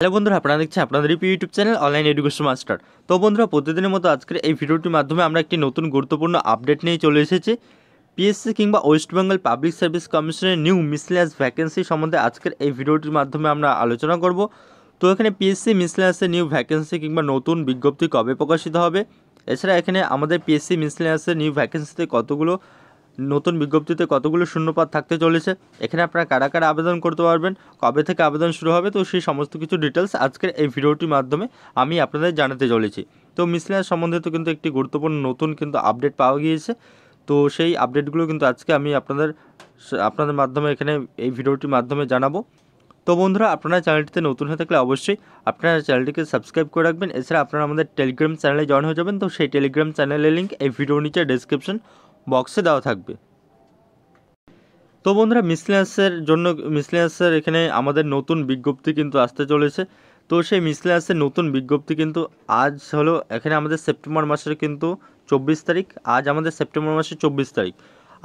hello বন্ধুরা আপনারা দেখছেন আপনাদের EP YouTube channel online education master তো বন্ধুরা প্রতিদিনের মতো আজকের এই ভিডিওটির মাধ্যমে আমরা একটি নতুন গুরুত্বপূর্ণ আপডেট নিয়ে চলে এসেছি পিএসসি কিংবা ওয়েস্ট বেঙ্গল পাবলিক সার্ভিস কমিশনের নিউ মিসলেস ভ্যাকেন্সি সম্বন্ধে আজকের এই ভিডিওটির মাধ্যমে আমরা আলোচনা করব তো এখানে পিএসসি মিসলেন্সের নিউ ভ্যাকেন্সি কিংবা নতুন বিজ্ঞপ্তি কবে প্রকাশিত হবে এছাড়া এখানে আমাদের পিএসসি মিসলেন্সের নিউ ভ্যাকেন্সিতে কতগুলো নতুন বিজ্ঞপ্তিতে কতগুলো শূন্যপাত থাকতে চলেছে এখানে আপনারা কারা কারা আবেদন করতে পারবেন কবে থেকে আবেদন শুরু হবে তো সেই সমস্ত কিছু ডিটেলস আজকের এই ভিডিওটির মাধ্যমে আমি আপনাদের জানাতে চলেছি তো মিসলেন সম্বন্ধে তো কিন্তু একটি গুরুত্বপূর্ণ নতুন কিন্তু আপডেট পাওয়া গিয়েছে তো সেই আপডেটগুলো কিন্তু আজকে আমি আপনাদের আপনাদের মাধ্যমে এখানে এই ভিডিওটির মাধ্যমে জানাবো তো বন্ধুরা আপনারা চ্যানেলটিতে নতুন হয়ে থাকলে অবশ্যই আপনারা চ্যানেলটিকে সাবস্ক্রাইব করে রাখবেন এছাড়া আপনারা আমাদের টেলিগ্রাম চ্যানেলে জয়েন হয়ে যাবেন তো সেই টেলিগ্রাম চ্যানেলের লিঙ্ক এই ভিডিও নিচে ডেসক্রিপশন বক্সে দেওয়া থাকবে তো বন্ধুরা মিসলেন্সের জন্য মিসলেন্সের এখানে আমাদের নতুন বিজ্ঞপ্তি কিন্তু আসতে চলেছে তো সেই মিসলেন্সের নতুন বিজ্ঞপ্তি কিন্তু আজ হলো এখানে আমাদের সেপ্টেম্বর মাসের কিন্তু চব্বিশ তারিখ আজ আমাদের সেপ্টেম্বর মাসের চব্বিশ তারিখ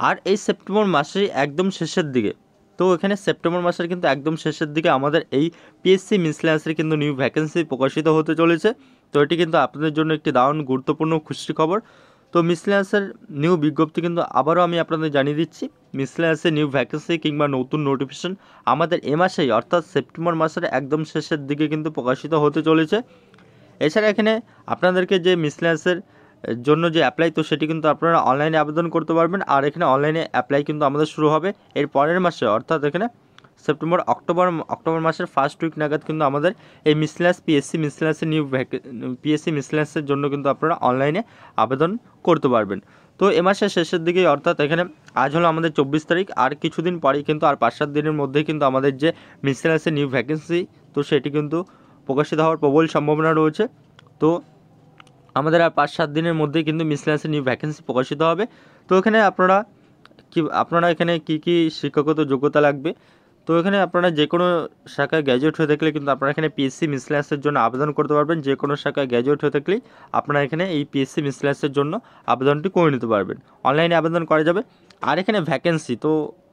আর এই সেপ্টেম্বর মাসে একদম শেষের দিকে তো এখানে সেপ্টেম্বর মাসের কিন্তু একদম শেষের দিকে আমাদের এই পিএসসি মিসলেন্সের কিন্তু নিউ ভ্যাকেন্সি প্রকাশিত হতে চলেছে তো এটি কিন্তু আপনাদের জন্য একটি দারুণ গুরুত্বপূর্ণ খুশির খবর তো মিসলেন্সের নিউ বিজ্ঞপ্তি কিন্তু আবারও আমি আপনাদের জানিয়ে দিচ্ছি মিসলেন্সের নিউ ভ্যাকেন্সি কিংবা নতুন নোটিফিকেশন আমাদের এ মাসেই অর্থাৎ সেপ্টেম্বর মাসের একদম শেষের দিকে কিন্তু প্রকাশিত হতে চলেছে এছাড়া এখানে আপনাদেরকে যে মিসলেন্সের জন্য যে অ্যাপ্লাই তো সেটি কিন্তু আপনারা অনলাইনে আবেদন করতে পারবেন আর এখানে অনলাইনে অ্যাপ্লাই কিন্তু আমাদের শুরু হবে এর পরের মাসে অর্থাৎ এখানে সেপ্টেম্বর অক্টোবর অক্টোবর মাসের ফার্স্ট উইক নাগাদ কিন্তু আমাদের এই মিসলেন্স পিএসসি মিসলেন্সের নিউ পিএসসি মিসলেন্সের জন্য কিন্তু আপনারা অনলাইনে আবেদন করতে পারবেন তো এ মাসের শেষের দিকে অর্থাৎ এখানে আজ হলো আমাদের চব্বিশ তারিখ আর কিছুদিন পরেই কিন্তু আর পাঁচ সাত দিনের মধ্যে কিন্তু আমাদের যে মিসলেন্সের নিউ ভ্যাকেন্সি তো সেটি কিন্তু প্রকাশিত হওয়ার প্রবল সম্ভাবনা রয়েছে তো আমাদের আর পাঁচ সাত দিনের মধ্যে কিন্তু মিসলেন্সের নিউ ভ্যাকেন্সি প্রকাশিত হবে তো এখানে আপনারা কি আপনারা এখানে কি কি শিক্ষাগত যোগ্যতা লাগবে তো এখানে আপনারা যে কোনো শাখায় গ্র্যাজুয়েট হয়ে থাকলে কিন্তু আপনারা এখানে পিএসসি মিসলেন্সের জন্য আবেদন করতে পারবেন যে কোনো শাখায় গ্র্যাজুয়েট হয়ে থাকলেই আপনারা এখানে এই পিএসসি মিসলেন্সের জন্য আবেদনটি করে নিতে পারবেন অনলাইনে আবেদন করা যাবে আর এখানে ভ্যাকেন্সি তো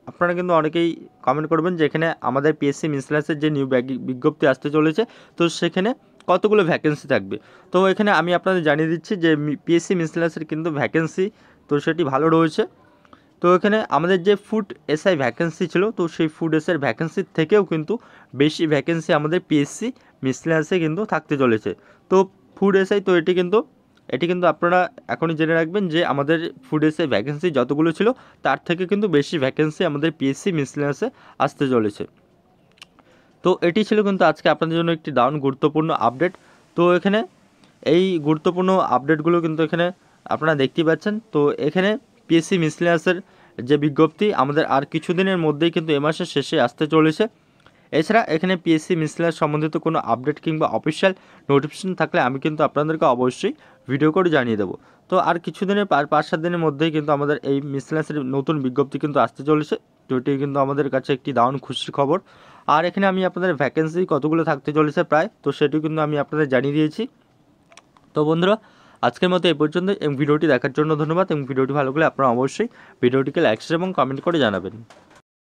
আপনারা কিন্তু অনেকেই কমেন্ট করবেন যে এখানে আমাদের পিএসসি মিসলেন্সের যে নিউ বিজ্ঞপ্তি আসতে চলেছে তো সেখানে কতগুলো ভ্যাকেন্সি থাকবে তো এখানে আমি আপনাদের জানিয়ে দিচ্ছি যে পিএসসি মিসলেন্সের কিন্তু ভ্যাকেন্সি তো সেটি ভালো রয়েছে তো এখানে আমাদের যে ফুড এসআই ভ্যাকেন্সি ছিল তো সেই ফুড এসআই ভ্যাকেন্সির থেকেও কিন্তু বেশি ভ্যাকেন্সি আমাদের পিএসসি মিসলেন্সে কিন্তু থাকতে চলেছে তো ফুড এসআই তো এটি কিন্তু এটি কিন্তু আপনারা এখনই জেনে রাখবেন যে আমাদের ফুড এসআই ভ্যাকেন্সি যতগুলো ছিল তার থেকে কিন্তু বেশি ভ্যাকেন্সি আমাদের পিএসসি মিসলেন্সে আসতে চলেছে তো এটি ছিল কিন্তু আজকে আপনাদের জন্য একটি দারুণ গুরুত্বপূর্ণ আপডেট তো এখানে এই গুরুত্বপূর্ণ আপডেটগুলো কিন্তু এখানে আপনারা দেখতেই পাচ্ছেন তো এখানে পিএসসি মিসলেন্সের যে বিজ্ঞপ্তি আমাদের আর কিছুদিনের মধ্যেই কিন্তু এ মাসের শেষে আসতে চলেছে এছাড়া এখানে পিএসসি মিসলেন্স সম্বন্ধিত কোনো আপডেট কিংবা অফিসিয়াল নোটিফিকেশন থাকলে আমি কিন্তু আপনাদেরকে অবশ্যই ভিডিও করে জানিয়ে দেবো তো আর কিছুদিনের পাঁচ সাত দিনের মধ্যেই কিন্তু আমাদের এই মিসলেন্সের নতুন বিজ্ঞপ্তি কিন্তু আসতে চলেছে যেটি কিন্তু আমাদের কাছে একটি দারুণ খুশির খবর আর এখানে আমি আপনাদের ভ্যাকেন্সি কতগুলো থাকতে চলেছে প্রায় তো সেটি কিন্তু আমি আপনাদের জানিয়ে দিয়েছি তো বন্ধুরা আজকের মতো এ পর্যন্ত এবং ভিডিওটি দেখার জন্য ধন্যবাদ এবং ভিডিওটি ভালো লাগলে আপনারা অবশ্যই ভিডিওটিকে লাইক শেয়ার এবং কমেন্ট করে জানাবেন